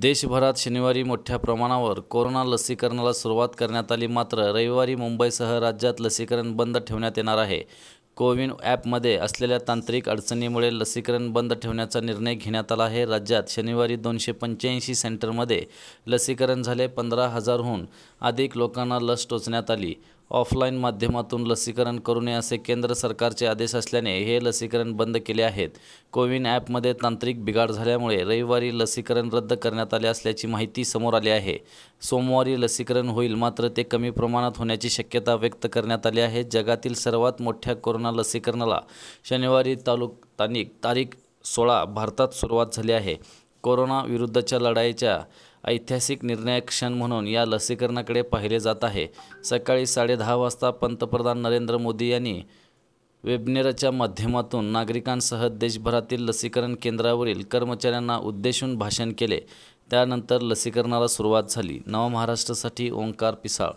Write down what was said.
देशभरात शनिवारी मोठ्या प्रमाणावर कोरोना लसीकरणाला सुरुवात करण्यात आली मात्र रविवारी मुंबईसह राज्यात लसीकरण बंद ठेवण्यात येणार आहे कोविन ॲपमध्ये असलेल्या तांत्रिक अडचणीमुळे लसीकरण बंद ठेवण्याचा निर्णय घेण्यात आला आहे राज्यात शनिवारी दोनशे पंच्याऐंशी सेंटरमध्ये लसीकरण झाले पंधरा हजारहून अधिक लोकांना लस टोचण्यात आली ऑफलाईन माध्यमातून लसीकरण करू नये असे केंद्र सरकारचे आदेश असल्याने हे लसीकरण बंद केले आहेत कोविन ॲपमध्ये तांत्रिक बिघाड झाल्यामुळे रविवारी लसीकरण रद्द करण्यात आले असल्याची माहिती समोर आली आहे सोमवारी लसीकरण होईल मात्र ते कमी प्रमाणात होण्याची शक्यता व्यक्त करण्यात आली आहे जगातील सर्वात मोठ्या कोरोना लसीकरणाला शनिवारी तालुक तारीख तारीख सोळा भारतात सुरुवात झाली आहे कोरोना विरुद्धच्या लढाईच्या ऐतिहासिक निर्णायक क्षण म्हणून या लसीकरणाकडे पाहिले जात आहे सकाळी साडेदहा वाजता पंतप्रधान नरेंद्र मोदी यांनी वेबनेरच्या माध्यमातून नागरिकांसह देशभरातील लसीकरण केंद्रावरील कर्मचाऱ्यांना उद्देशून भाषण केले त्यानंतर लसीकरणाला सुरुवात झाली नवा महाराष्ट्रासाठी ओंकार पिसाळ